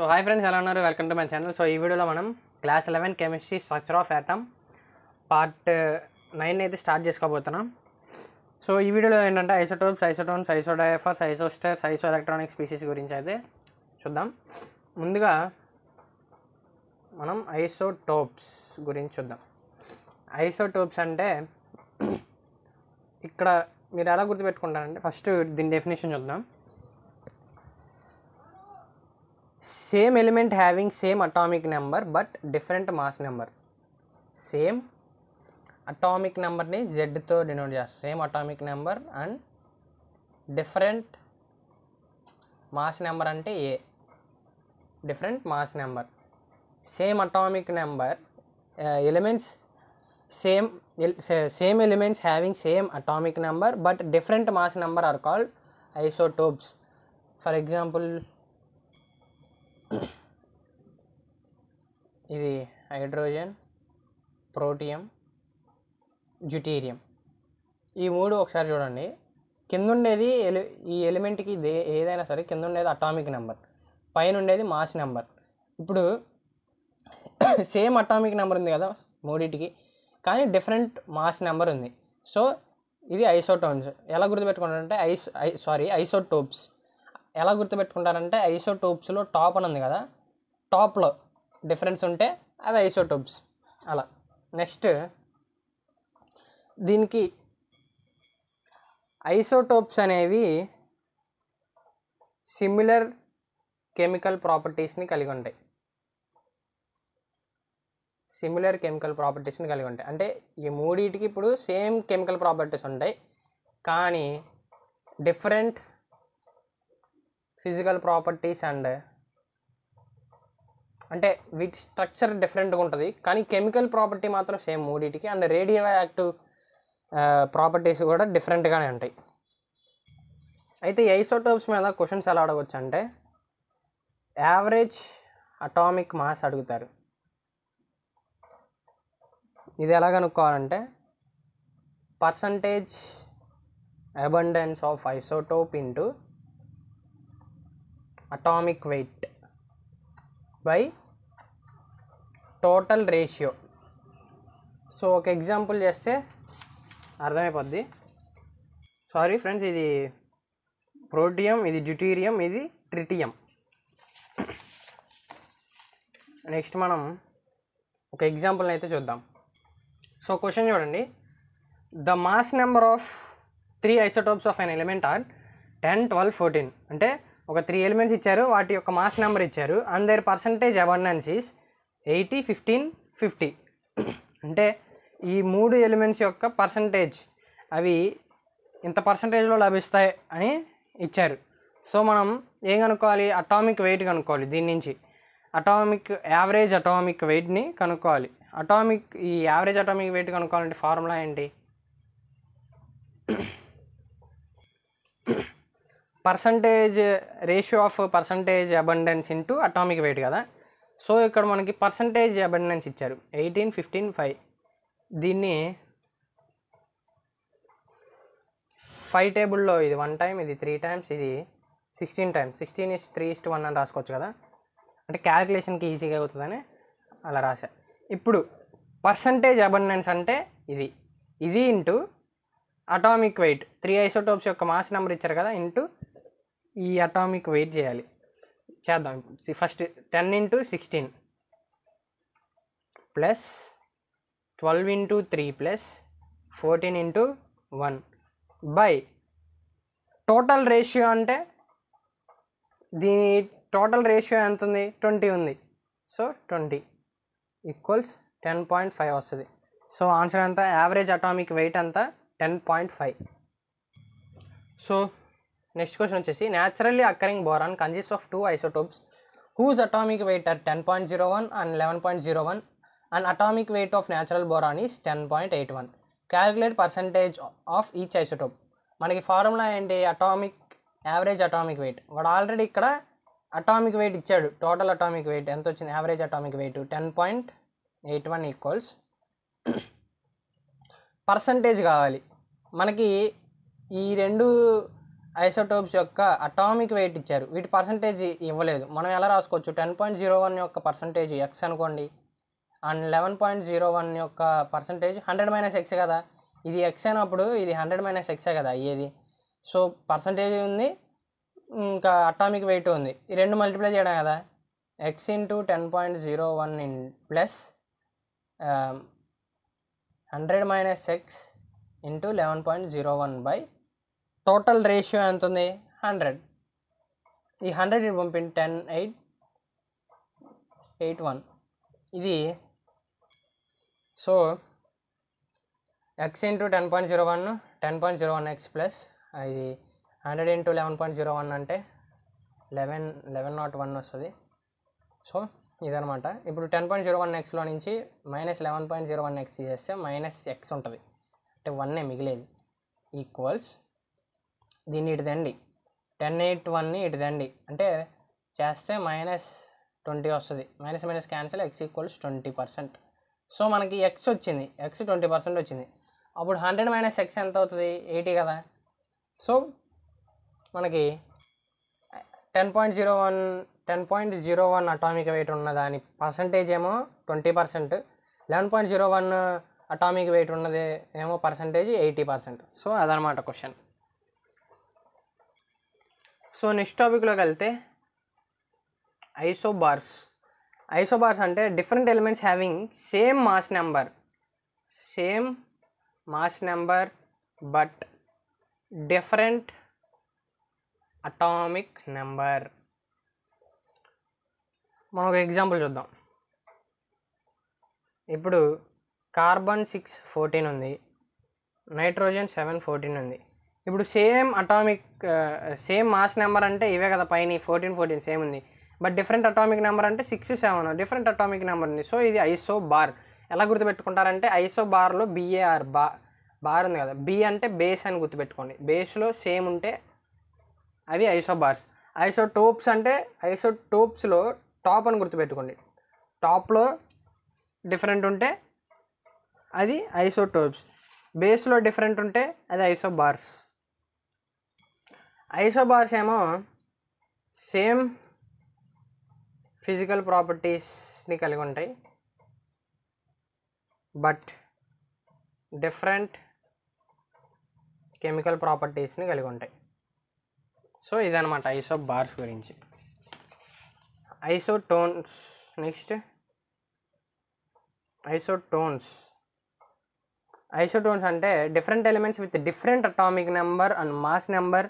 so hi friends ఎలా ఉన్నారు welcome to my channel so ఈ వీడియోలో మనం class eleven chemistry structure of atom part nine అయితే స్టార్ట్ చేసుకోబోతున్నాం సో ఈ వీడియోలో ఏంటంటే isotopes isotones isodiaphers isosters ఐసో electronic species గురించి అయితే చూద్దాం ముందుగా మనం ఐసోటోప్స్ గురించి చూద్దాం ఐసోటోప్స్ అంటే ఇక్కడ మీరు ఎలా గుర్తుపెట్టుకుంటారంటే ఫస్ట్ దీని డెఫినేషన్ చూద్దాం same element having same atomic number but different mass number same atomic నెంబర్ని జెడ్తో డినోట్ చేస్తాం same atomic number and different mass number అంటే ఏ different mass number same atomic number elements same same elements having same atomic number but different mass number are called isotopes for example ఇది hydrogen protium deuterium ఈ మూడు ఒకసారి చూడండి కింద ఉండేది ఎలి ఈ ఎలిమెంట్కి దే ఏదైనా సరే కింద ఉండేది అటామిక్ నెంబర్ పైన ఉండేది మాస్ నెంబర్ ఇప్పుడు సేమ్ అటామిక్ నెంబర్ ఉంది కదా మూడింటికి కానీ డిఫరెంట్ మాస్ నెంబర్ ఉంది సో ఇది ఐసోటోన్స్ ఎలా గుర్తుపెట్టుకుంటారంటే ఐస్ ఐ సారీ ఐసోటోప్స్ ఎలా గుర్తుపెట్టుకుంటారంటే ఐసోటోప్స్లో టాప్ అని ఉంది కదా టాప్లో డిఫరెన్స్ ఉంటే అది ఐసోటోప్స్ అలా నెక్స్ట్ దీనికి ఐసోటోప్స్ అనేవి సిమిలర్ కెమికల్ ప్రాపర్టీస్ని కలిగి ఉంటాయి సిమిలర్ కెమికల్ ప్రాపర్టీస్ని కలిగి ఉంటాయి అంటే ఈ మూడింటికి ఇప్పుడు సేమ్ కెమికల్ ప్రాపర్టీస్ ఉంటాయి కానీ డిఫరెంట్ ఫిజికల్ ప్రాపర్టీస్ అండ్ అంటే వీటి స్ట్రక్చర్ డిఫరెంట్గా ఉంటుంది కానీ కెమికల్ ప్రాపర్టీ మాత్రం సేమ్ మూడిటికి అండ్ రేడియో యాక్టివ్ ప్రాపర్టీస్ కూడా డిఫరెంట్గానే ఉంటాయి అయితే ఐసోటోప్స్ మీద క్వశ్చన్స్ ఎలా అడగవచ్చు అంటే యావరేజ్ అటామిక్ మాస్ అడుగుతారు ఇది ఎలా కనుక్కోవాలంటే percentage abundance of isotope into atomic weight by total ratio so ఒక ఎగ్జాంపుల్ చేస్తే అర్థమైపోద్ది సారీ ఫ్రెండ్స్ ఇది ప్రోటియం ఇది డ్యూటీరియం ఇది ట్రిటియం నెక్స్ట్ మనం ఒక ఎగ్జాంపుల్ అయితే చూద్దాం సో క్వశ్చన్ చూడండి the mass number of three isotopes of N element are ten twelve fourteen అంటే ఒక త్రీ ఎలిమెంట్స్ ఇచ్చారు వాటి యొక్క మాస్ నెంబర్ ఇచ్చారు and their percentage abundances eighty fifteen fifty అంటే ఈ మూడు ఎలిమెంట్స్ యొక్క పర్సంటేజ్ అవి ఇంత పర్సంటేజ్లో లభిస్తాయి అని ఇచ్చారు సో మనం ఏం కనుక్కోవాలి అటామిక్ వెయిట్ కనుక్కోవాలి దీని నుంచి అటామిక్ యావరేజ్ అటామిక్ వెయిట్ని కనుక్కోవాలి అటామిక్ ఈ యావరేజ్ అటామిక్ వెయిట్ కనుక్కోవాలంటే ఫార్ములా ఏంటి percentage ratio of percentage abundance into atomic weight కదా సో ఇక్కడ మనకి పర్సంటేజ్ అబండెన్స్ ఇచ్చారు ఎయిటీన్ ఫిఫ్టీన్ ఫైవ్ దీన్ని ఫైవ్ టేబుల్లో ఇది వన్ టైం ఇది త్రీ టైమ్స్ ఇది sixteen times sixteen is three ఇస్ట్ వన్ అని రాసుకోవచ్చు కదా అంటే క్యాలిక్యులేషన్కి ఈజీగా అవుతుందని అలా రాశా ఇప్పుడు పర్సంటేజ్ అబండెన్స్ అంటే ఇది ఇది into atomic weight three isotopes యొక్క మాస్ నెంబర్ ఇచ్చారు కదా ఇంటూ ఈ అటామిక్ వెయిట్ చేయాలి చేద్దాం first ten into sixteen plus twelve into three plus fourteen into one by total ratio అంటే దీని టోటల్ రేషియో ఎంత ఉంది ట్వంటీ ఉంది so twenty equals ten point five వస్తుంది సో ఆన్సర్ అంతా యావరేజ్ అటామిక్ వెయిట్ అంతా ten point five so next question వచ్చేసి naturally occurring boron consist of two isotopes whose atomic weight at ten point zero one and eleven point zero one and atomic weight of natural boron is ten point eight one calculate percentage of each isotope మనకి formula ఏంటి atomic average atomic weight వాడు already ఇక్కడ atomic weight ఇచ్చాడు total atomic weight ఎంత వచ్చింది average atomic weight ten point eight one equals percentage కావాలి మనకి ఈ రెండు ఐసోటోప్స్ యొక్క అటామిక్ వెయిట్ ఇచ్చారు వీటి పర్సంటేజ్ ఇవ్వలేదు మనం ఎలా రాసుకోవచ్చు టెన్ పాయింట్ జీరో వన్ యొక్క పర్సంటేజ్ ఎక్స్ అనుకోండి and eleven point zero one యొక్క పర్సంటేజ్ హండ్రెడ్ మైనస్ ఎక్స్ కదా ఇది ఎక్స్ అయినప్పుడు ఇది హండ్రెడ్ మైనస్ ఎక్సే కదా అయ్యేది సో పర్సంటేజ్ ఉంది ఇంకా అటామిక్ వెయిట్ ఉంది ఈ రెండు మల్టిప్లై చేయడం కదా X into ten point zero one in plus hundred minus X into eleven point zero one by total ratio ఎంత ఉంది హండ్రెడ్ ఈ హండ్రెడ్ ఇది పంపిన టెన్ ఎయిట్ ఎయిట్ వన్ ఇది so X into ten point zero one ten point zero one X plus ఇది hundred into eleven point zero one అంటే eleven eleven not one వస్తుంది సో ఇదనమాట ఇప్పుడు టెన్ పాయింట్ జీరో వన్ ఎక్స్లో నుంచి minus eleven point zero one X చేస్తే minus X ఉంటుంది అంటే వన్నే మిగిలేది ఈక్వల్స్ దీన్ని ఇటు తండి టెన్ ఎయిట్ వన్ని ఇటు తండి అంటే చేస్తే మైనస్ ట్వంటీ వస్తుంది minus minus cancel X equals twenty percent so మనకి ఎక్స్ వచ్చింది ఎక్స్ ట్వంటీ పర్సెంట్ వచ్చింది అప్పుడు హండ్రెడ్ మైనస్ ఎక్స్ ఎంత అవుతుంది ఎయిటీ కదా సో మనకి ten point zero one ten point zero one atomic weight ఉన్న దాని పర్సంటేజ్ ఏమో twenty percent eleven point zero one atomic weight ఉన్నది ఏమో పర్సంటేజ్ ఎయిటీ పర్సెంట్ సో అదనమాట క్వశ్చన్ సో నెక్స్ట్ టాపిక్లోకి వెళ్తే ఐసోబార్స్ ఐసోబార్స్ అంటే different elements having same mass number same mass number but different atomic number మనం ఒక example చూద్దాం ఇప్పుడు కార్బన్ సిక్స్ ఫోర్టీన్ ఉంది నైట్రోజన్ సెవెన్ ఫోర్టీన్ ఉంది ఇప్పుడు same atomic same mass number అంటే ఇవే కదా పైన ఫోర్టీన్ ఫోర్టీన్ సేమ్ ఉంది బట్ డిఫరెంట్ అటామిక్ నెంబర్ అంటే six seven different atomic number ఉంది సో ఇది ఐసో బార్ ఎలా గుర్తుపెట్టుకుంటారంటే ఐసో బార్లో బీఏఆర్ బా బార్ ఉంది కదా బి అంటే బేస్ అని గుర్తుపెట్టుకోండి బేస్లో సేమ్ ఉంటే అవి ఐసో బార్స్ ఐసో టోప్స్ అంటే ఐసో టోప్స్లో టాప్ అని గుర్తుపెట్టుకోండి టాప్లో డిఫరెంట్ ఉంటే అది ఐసో టోప్స్ బేస్లో డిఫరెంట్ ఉంటే అది ఐసో బార్స్ ఐసోబార్స్ ఏమో సేమ్ ఫిజికల్ ప్రాపర్టీస్ని కలిగి ఉంటాయి బట్ డిఫరెంట్ కెమికల్ ప్రాపర్టీస్ని కలిగి ఉంటాయి సో ఇదనమాట ఐసో బార్స్ గురించి ఐసోటోన్స్ నెక్స్ట్ ఐసోటోన్స్ ఐసోటోన్స్ అంటే different elements with different atomic number and mass number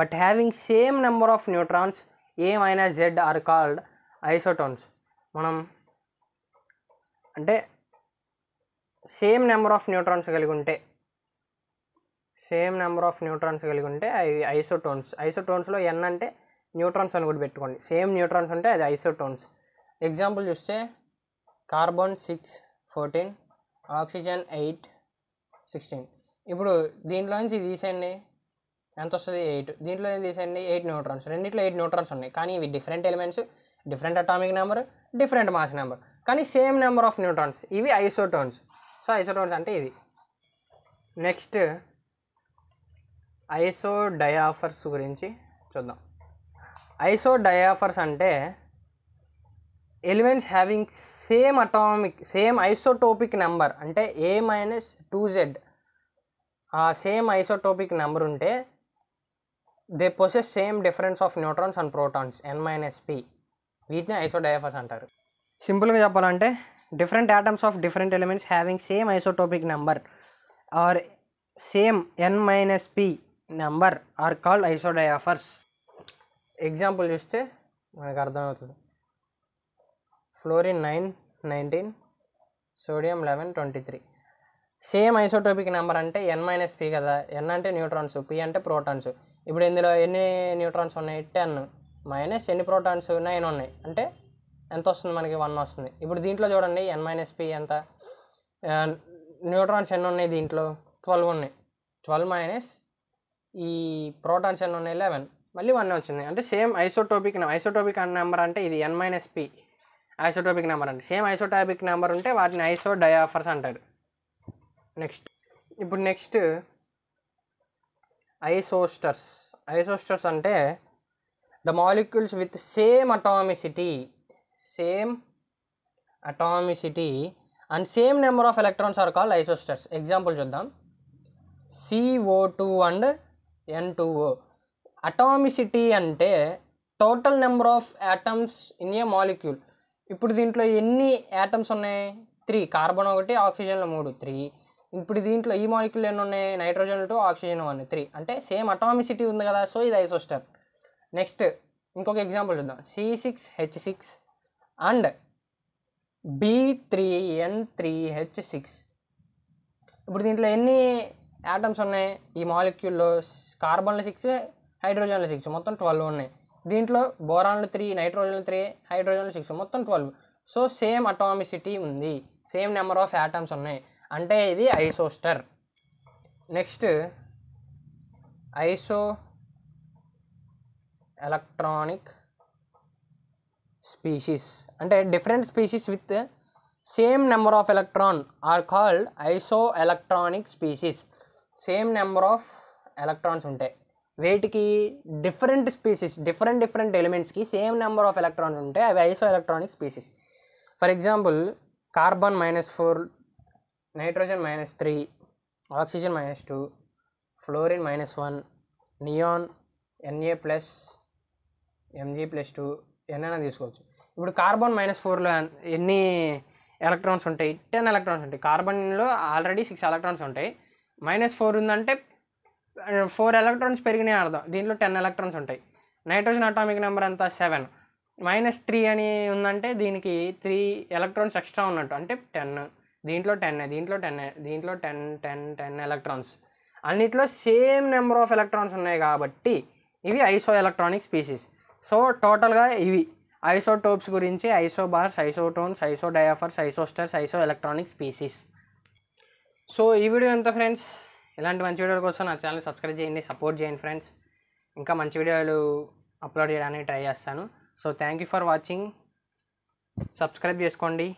but having same number of neutrons A minus Z are called isotones మనం అంటే same number of neutrons కలిగి ఉంటే same number of neutrons కలిగి ఉంటే అవి isotones ఐసోటోన్స్లో ఎన్ అంటే neutrons అని కూడా పెట్టుకోండి సేమ్ న్యూట్రాన్స్ ఉంటే అది ఐసోటోన్స్ ఎగ్జాంపుల్ చూస్తే carbon six fourteen oxygen eight sixteen ఇప్పుడు దీంట్లో నుంచి తీసేయండి ఎంత వస్తుంది ఎయిట్ దీంట్లో ఏం తీసేయండి ఎయిట్ న్యూట్రాన్స్ రెండింటిలో ఎయిట్ న్యూట్రాన్స్ ఉన్నాయి కానీ ఇవి different elements different atomic number different mass number కానీ సేమ్ నెంబర్ ఆఫ్ న్యూట్రాన్స్ ఇవి ఐసోటోన్స్ సో ఐసోటోన్స్ అంటే ఇది నెక్స్ట్ ఐసో డయాఫర్స్ గురించి చూద్దాం ఐసో డయాఫర్స్ అంటే elements having same atomic same isotopic number అంటే A minus two Z same isotopic number ఉంటే they possess same difference of neutrons and protons N minus P వీటిని isodiaphers అంటారు సింపుల్గా చెప్పాలంటే different atoms of different elements having same isotopic number or same N minus P number are called isodiaphers example చూస్తే మనకు అర్థమవుతుంది fluorine nine nineteen sodium eleven twenty three same isotopic number అంటే ఎన్ minus P కదా ఎన్ అంటే neutrons P అంటే protons ఇప్పుడు ఇందులో ఎన్ని న్యూట్రాన్స్ ఉన్నాయి టెన్ మైనస్ ఎన్ని ప్రోటాన్స్ నైన్ ఉన్నాయి అంటే ఎంత వస్తుంది మనకి వన్ వస్తుంది ఇప్పుడు దీంట్లో చూడండి ఎన్ మైనస్ పి ఎంత న్యూట్రాన్స్ ఎన్ని ఉన్నాయి దీంట్లో ట్వెల్వ్ ఉన్నాయి ట్వెల్వ్ మైనస్ ఈ ప్రోటాన్స్ ఎన్ని ఉన్నాయి లెవెన్ మళ్ళీ వన్ వచ్చింది అంటే సేమ్ ఐసోటోపిక్ ఐసోటోపిక్ నెంబర్ అంటే ఇది N minus P isotopic number అంటే సేమ్ ఐసోటోపిక్ నెంబర్ ఉంటే వాటిని ఐసో డయాఫర్స్ అంటారు నెక్స్ట్ ఇప్పుడు నెక్స్ట్ ఐసోస్టర్స్ ఐసోస్టర్స్ అంటే the molecules with same atomicity same atomicity and same number of electrons are call isosters example చూద్దాం CO two and N two atomicity అంటే total number of atoms in a molecule ఇప్పుడు దీంట్లో ఎన్ని atoms ఉన్నాయి three carbon ఒకటి ఆక్సిజన్లో మూడు three ఇప్పుడు దీంట్లో ఈ మాలిక్యూల్ ఎన్ని ఉన్నాయి nitrogen two oxygen one three అంటే సేమ్ అటామిసిటీ ఉంది కదా సో ఇది ఐసోస్టర్ నెక్స్ట్ ఇంకొక ఎగ్జాంపుల్ చూద్దాం C six H six and B three N three H six ఇప్పుడు దీంట్లో ఎన్ని యాటమ్స్ ఉన్నాయి ఈ మాలిక్యూల్లో కార్బన్లు సిక్స్ హైడ్రోజన్లు సిక్స్ మొత్తం ట్వెల్వ్ ఉన్నాయి దీంట్లో బోరాన్లు త్రీ నైట్రోజన్లు త్రీ హైడ్రోజన్లు సిక్స్ మొత్తం ట్వెల్వ్ సో సేమ్ అటామిసిటీ ఉంది సేమ్ నెంబర్ ఆఫ్ యాటమ్స్ ఉన్నాయి అంటే ఇది isostere next isoelectronic species అంటే different species with same number of electron are called isoelectronic species same number of electrons ఉంటాయి వేటికి different species different different ఎలిమెంట్స్కి same number of electrons ఉంటాయి అవి ఐసో electronic species for example carbon minus four nitrogen minus three oxygen minus two fluorine minus one neon NA plus MG plus two ఎన్నైనా తీసుకోవచ్చు ఇప్పుడు carbon minus ఫోర్లో ఎన్ని electrons ఉంటాయి ten electrons ఉంటాయి కార్బన్లో ఆల్రెడీ సిక్స్ ఎలక్ట్రాన్స్ ఉంటాయి మైనస్ ఫోర్ ఉందంటే ఫోర్ ఎలక్ట్రాన్స్ పెరిగినాయి అర్థం దీంట్లో టెన్ ఎలక్ట్రాన్స్ ఉంటాయి నైట్రోజన్ అటామిక్ నెంబర్ ఎంత సెవెన్ మైనస్ త్రీ అని ఉందంటే దీనికి త్రీ ఎలక్ట్రాన్స్ ఎక్స్ట్రా ఉన్నట్టు అంటే టెన్ దీంట్లో టెన్ దీంట్లో టెన్ దీంట్లో టెన్ టెన్ టెన్ ఎలక్ట్రాన్స్ అన్నిట్లో సేమ్ నెంబర్ ఆఫ్ ఎలక్ట్రాన్స్ ఉన్నాయి కాబట్టి ఇవి ఐసో ఎలక్ట్రానిక్ స్పీసీస్ సో టోటల్గా ఇవి ఐసోటోప్స్ గురించి isobars isotones isodiaphers isosteres ఐసో electronic species so ఈ వీడియో ఎంత ఫ్రెండ్స్ ఇలాంటి మంచి వీడియోల కోసం నా ఛానల్ సబ్స్క్రైబ్ చేయండి సపోర్ట్ చేయండి ఫ్రెండ్స్ ఇంకా మంచి వీడియోలు అప్లోడ్ చేయడానికి ట్రై చేస్తాను so thank you for watching subscribe చేసుకోండి